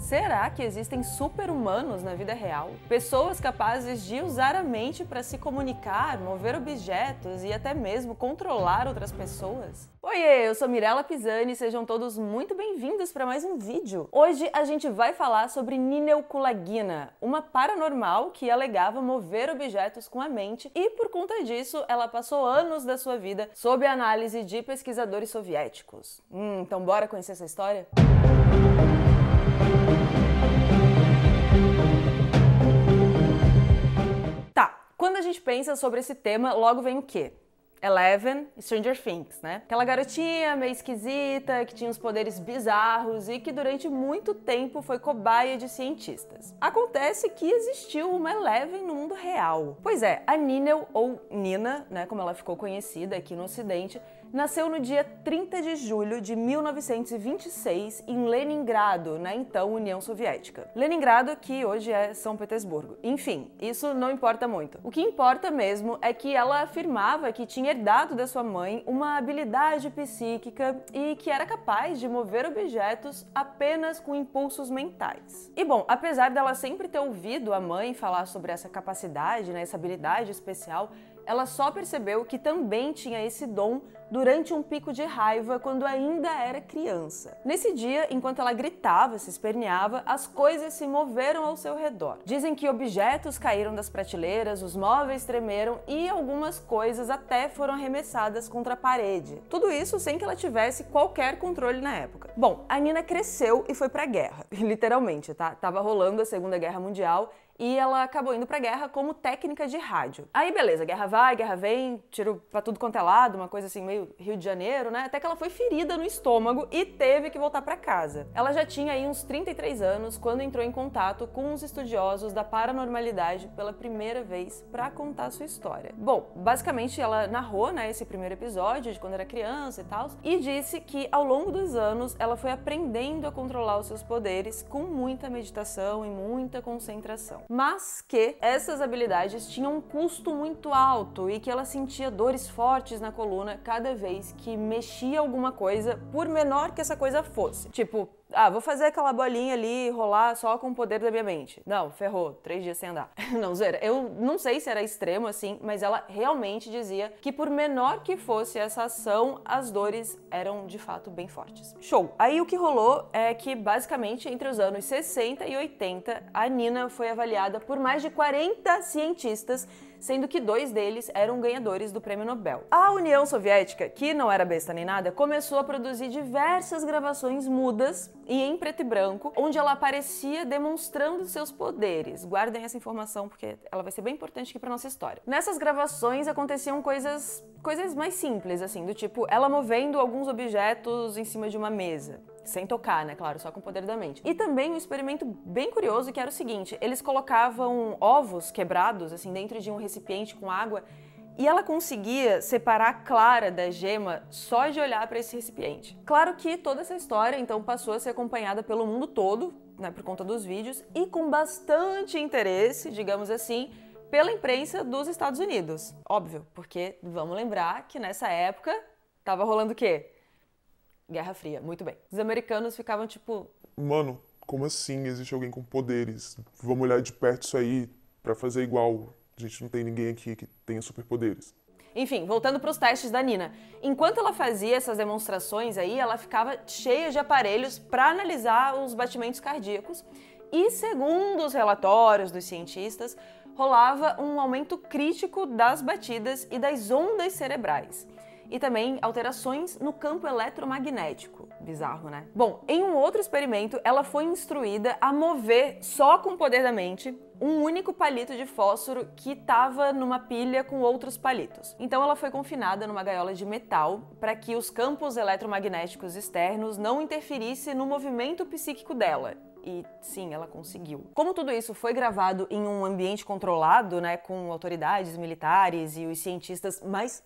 Será que existem super-humanos na vida real? Pessoas capazes de usar a mente para se comunicar, mover objetos e até mesmo controlar outras pessoas? Oiê, eu sou Mirella Pisani e sejam todos muito bem-vindos para mais um vídeo. Hoje a gente vai falar sobre Nineuculagina, uma paranormal que alegava mover objetos com a mente e por conta disso ela passou anos da sua vida sob a análise de pesquisadores soviéticos. Hum, então bora conhecer essa história? Música Quando a gente pensa sobre esse tema, logo vem o quê? Eleven, Stranger Things, né? Aquela garotinha meio esquisita, que tinha uns poderes bizarros e que durante muito tempo foi cobaia de cientistas. Acontece que existiu uma Eleven no mundo real. Pois é, a Ninel, ou Nina, né, como ela ficou conhecida aqui no ocidente, nasceu no dia 30 de julho de 1926 em Leningrado, na né, então União Soviética. Leningrado, que hoje é São Petersburgo. Enfim, isso não importa muito. O que importa mesmo é que ela afirmava que tinha herdado da sua mãe uma habilidade psíquica e que era capaz de mover objetos apenas com impulsos mentais. E bom, apesar dela sempre ter ouvido a mãe falar sobre essa capacidade, né, essa habilidade especial, ela só percebeu que também tinha esse dom durante um pico de raiva quando ainda era criança. Nesse dia, enquanto ela gritava, se esperneava, as coisas se moveram ao seu redor. Dizem que objetos caíram das prateleiras, os móveis tremeram e algumas coisas até foram arremessadas contra a parede. Tudo isso sem que ela tivesse qualquer controle na época. Bom, a Nina cresceu e foi pra guerra. Literalmente, tá? Tava rolando a Segunda Guerra Mundial e ela acabou indo pra guerra como técnica de rádio. Aí beleza, guerra vai, guerra vem, tiro pra tudo quanto é lado, uma coisa assim meio Rio de Janeiro, né? Até que ela foi ferida no estômago e teve que voltar para casa. Ela já tinha aí uns 33 anos quando entrou em contato com os estudiosos da paranormalidade pela primeira vez para contar sua história. Bom, basicamente ela narrou, né, esse primeiro episódio de quando era criança e tal, e disse que ao longo dos anos ela foi aprendendo a controlar os seus poderes com muita meditação e muita concentração mas que essas habilidades tinham um custo muito alto e que ela sentia dores fortes na coluna cada vez que mexia alguma coisa, por menor que essa coisa fosse. Tipo, ah, vou fazer aquela bolinha ali rolar só com o poder da minha mente. Não, ferrou, três dias sem andar. não, zoeira. Eu não sei se era extremo assim, mas ela realmente dizia que por menor que fosse essa ação, as dores eram de fato bem fortes. Show! Aí o que rolou é que basicamente entre os anos 60 e 80, a Nina foi avaliada por mais de 40 cientistas sendo que dois deles eram ganhadores do prêmio Nobel. A União Soviética, que não era besta nem nada, começou a produzir diversas gravações mudas e em preto e branco, onde ela aparecia demonstrando seus poderes. Guardem essa informação porque ela vai ser bem importante aqui para nossa história. Nessas gravações aconteciam coisas coisas mais simples assim, do tipo ela movendo alguns objetos em cima de uma mesa, sem tocar, né? Claro, só com o poder da mente. E também um experimento bem curioso que era o seguinte: eles colocavam ovos quebrados, assim, dentro de um recipiente com água e ela conseguia separar a clara da gema só de olhar para esse recipiente. Claro que toda essa história então passou a ser acompanhada pelo mundo todo, né, por conta dos vídeos, e com bastante interesse, digamos assim, pela imprensa dos Estados Unidos. Óbvio, porque vamos lembrar que nessa época estava rolando o quê? Guerra Fria, muito bem. Os americanos ficavam tipo. Mano, como assim existe alguém com poderes? Vamos olhar de perto isso aí para fazer igual. A gente não tem ninguém aqui que tenha superpoderes. Enfim, voltando para os testes da Nina. Enquanto ela fazia essas demonstrações aí, ela ficava cheia de aparelhos para analisar os batimentos cardíacos. E segundo os relatórios dos cientistas, rolava um aumento crítico das batidas e das ondas cerebrais e também alterações no campo eletromagnético. Bizarro, né? Bom, em um outro experimento, ela foi instruída a mover só com o poder da mente um único palito de fósforo que estava numa pilha com outros palitos. Então ela foi confinada numa gaiola de metal para que os campos eletromagnéticos externos não interferissem no movimento psíquico dela. E sim, ela conseguiu. Como tudo isso foi gravado em um ambiente controlado, né, com autoridades militares e os cientistas mais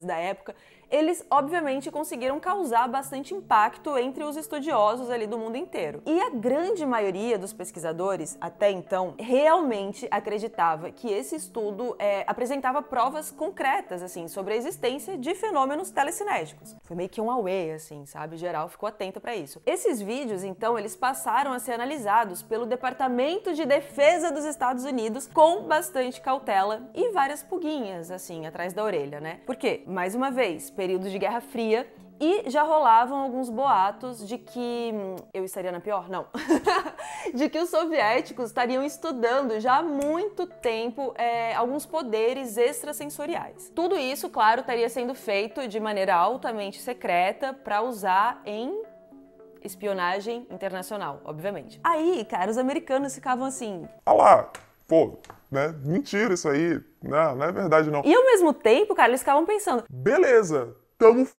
da época eles obviamente conseguiram causar bastante impacto entre os estudiosos ali do mundo inteiro. E a grande maioria dos pesquisadores, até então, realmente acreditava que esse estudo é, apresentava provas concretas, assim, sobre a existência de fenômenos telecinéticos. Foi meio que um away, assim, sabe? Geral ficou atento para isso. Esses vídeos, então, eles passaram a ser analisados pelo Departamento de Defesa dos Estados Unidos com bastante cautela e várias puguinhas, assim, atrás da orelha, né? Por quê? Mais uma vez, período de Guerra Fria e já rolavam alguns boatos de que hum, eu estaria na pior, não, de que os soviéticos estariam estudando já há muito tempo é, alguns poderes extrasensoriais. Tudo isso, claro, estaria sendo feito de maneira altamente secreta para usar em espionagem internacional, obviamente. Aí, cara, os americanos ficavam assim: "Ah lá, pô, né? Mentira isso aí. Não, não é verdade, não. E ao mesmo tempo, cara, eles ficavam pensando. Beleza, tamo f...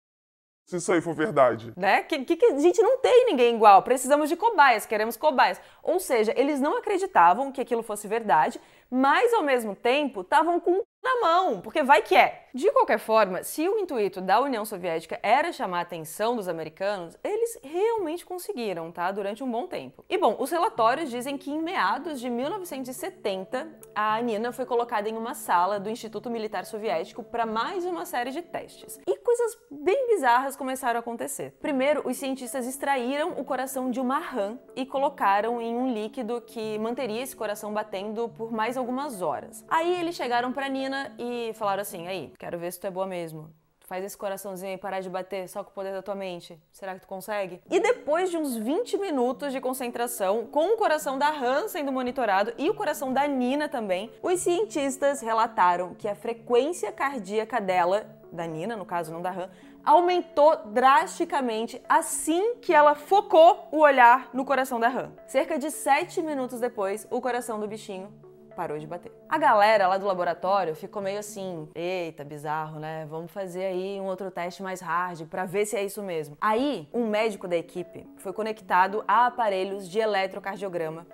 se isso aí for verdade. Né? Que, que, que, a gente não tem ninguém igual. Precisamos de cobaias, queremos cobaias. Ou seja, eles não acreditavam que aquilo fosse verdade mas ao mesmo tempo estavam com na mão, porque vai que é. De qualquer forma, se o intuito da União Soviética era chamar a atenção dos americanos, eles realmente conseguiram, tá? Durante um bom tempo. E bom, os relatórios dizem que em meados de 1970, a Nina foi colocada em uma sala do Instituto Militar Soviético para mais uma série de testes. E coisas bem bizarras começaram a acontecer. Primeiro, os cientistas extraíram o coração de uma rã e colocaram em um líquido que manteria esse coração batendo por mais algumas horas. Aí eles chegaram pra Nina e falaram assim: aí, quero ver se tu é boa mesmo. Faz esse coraçãozinho aí parar de bater só com o poder da tua mente. Será que tu consegue? E depois de uns 20 minutos de concentração, com o coração da Han sendo monitorado e o coração da Nina também, os cientistas relataram que a frequência cardíaca dela, da Nina, no caso não da Han, aumentou drasticamente assim que ela focou o olhar no coração da Han. Cerca de 7 minutos depois, o coração do bichinho parou de bater. A galera lá do laboratório ficou meio assim: eita, bizarro, né? Vamos fazer aí um outro teste mais hard para ver se é isso mesmo. Aí, um médico da equipe foi conectado a aparelhos de eletrocardiograma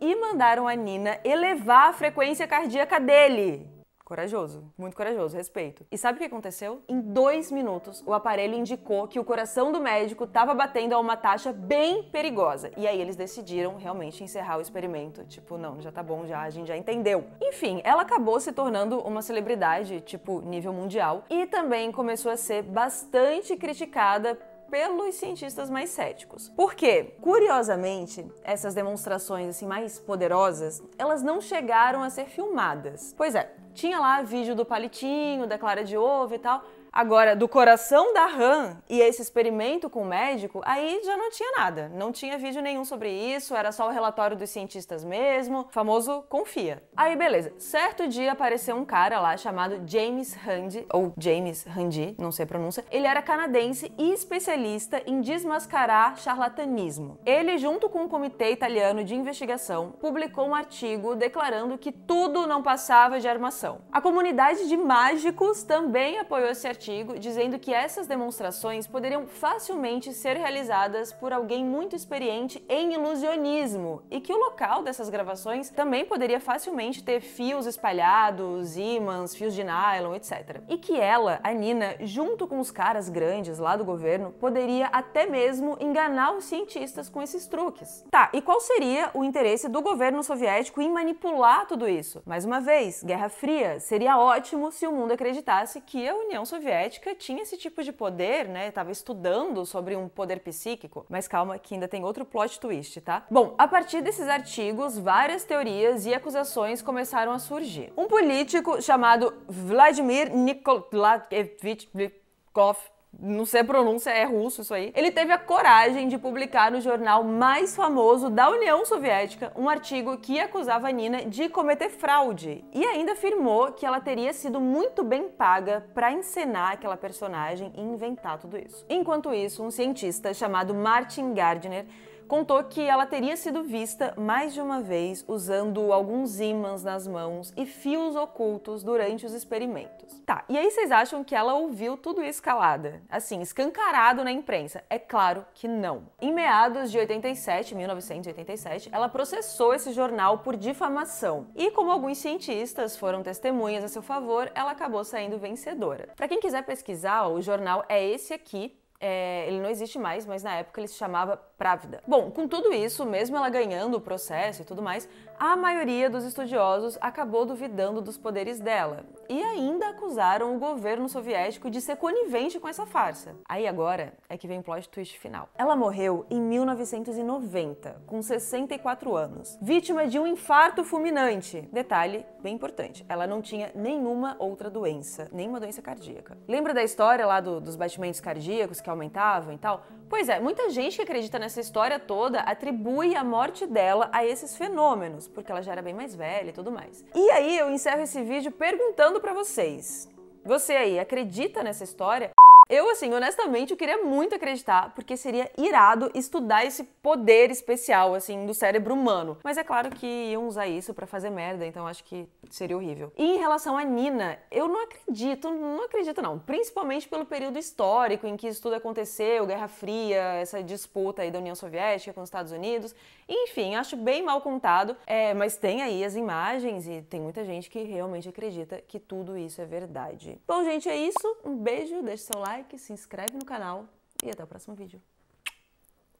e mandaram a Nina elevar a frequência cardíaca dele. Corajoso, muito corajoso, respeito. E sabe o que aconteceu? Em dois minutos, o aparelho indicou que o coração do médico estava batendo a uma taxa bem perigosa. E aí eles decidiram realmente encerrar o experimento. Tipo, não, já tá bom, já, a gente já entendeu. Enfim, ela acabou se tornando uma celebridade, tipo, nível mundial, e também começou a ser bastante criticada pelos cientistas mais céticos. Porque, curiosamente, essas demonstrações assim mais poderosas, elas não chegaram a ser filmadas. Pois é, tinha lá vídeo do palitinho, da clara de ovo e tal, Agora, do coração da RAM e esse experimento com o médico, aí já não tinha nada. Não tinha vídeo nenhum sobre isso, era só o relatório dos cientistas mesmo, famoso confia. Aí beleza, certo dia apareceu um cara lá chamado James Randi, ou James Randi, não sei a pronúncia. Ele era canadense e especialista em desmascarar charlatanismo. Ele, junto com o um comitê italiano de investigação, publicou um artigo declarando que tudo não passava de armação. A comunidade de mágicos também apoiou esse artigo artigo dizendo que essas demonstrações poderiam facilmente ser realizadas por alguém muito experiente em ilusionismo e que o local dessas gravações também poderia facilmente ter fios espalhados, ímãs, fios de nylon, etc. E que ela, a Nina, junto com os caras grandes lá do governo, poderia até mesmo enganar os cientistas com esses truques. Tá, e qual seria o interesse do governo soviético em manipular tudo isso? Mais uma vez, Guerra Fria, seria ótimo se o mundo acreditasse que a União Soviética soviética tinha esse tipo de poder, né? Tava estudando sobre um poder psíquico. Mas calma, que ainda tem outro plot twist, tá? Bom, a partir desses artigos, várias teorias e acusações começaram a surgir. Um político chamado Vladimir Nikolaevich Blikov não sei a pronúncia, é russo isso aí. Ele teve a coragem de publicar no jornal mais famoso da União Soviética um artigo que acusava a Nina de cometer fraude e ainda afirmou que ela teria sido muito bem paga para encenar aquela personagem e inventar tudo isso. Enquanto isso, um cientista chamado Martin Gardner contou que ela teria sido vista mais de uma vez usando alguns ímãs nas mãos e fios ocultos durante os experimentos. Tá, e aí vocês acham que ela ouviu tudo isso calada? Assim, escancarado na imprensa? É claro que não. Em meados de 87, 1987, ela processou esse jornal por difamação. E como alguns cientistas foram testemunhas a seu favor, ela acabou saindo vencedora. Para quem quiser pesquisar, o jornal é esse aqui, é, ele não existe mais, mas na época ele se chamava Právida. Bom, com tudo isso, mesmo ela ganhando o processo e tudo mais, a maioria dos estudiosos acabou duvidando dos poderes dela e ainda acusaram o governo soviético de ser conivente com essa farsa. Aí agora é que vem o plot twist final. Ela morreu em 1990, com 64 anos, vítima de um infarto fulminante. Detalhe bem importante, ela não tinha nenhuma outra doença, nenhuma doença cardíaca. Lembra da história lá do, dos batimentos cardíacos que aumentavam e tal. Pois é, muita gente que acredita nessa história toda atribui a morte dela a esses fenômenos, porque ela já era bem mais velha e tudo mais. E aí eu encerro esse vídeo perguntando para vocês: você aí acredita nessa história? Eu, assim, honestamente, eu queria muito acreditar, porque seria irado estudar esse poder especial, assim, do cérebro humano. Mas é claro que iam usar isso para fazer merda, então acho que seria horrível. E em relação a Nina, eu não acredito, não acredito não. Principalmente pelo período histórico em que isso tudo aconteceu, Guerra Fria, essa disputa aí da União Soviética com os Estados Unidos. Enfim, acho bem mal contado, é, mas tem aí as imagens e tem muita gente que realmente acredita que tudo isso é verdade. Bom, gente, é isso. Um beijo, deixe seu like like, se inscreve no canal e até o próximo vídeo.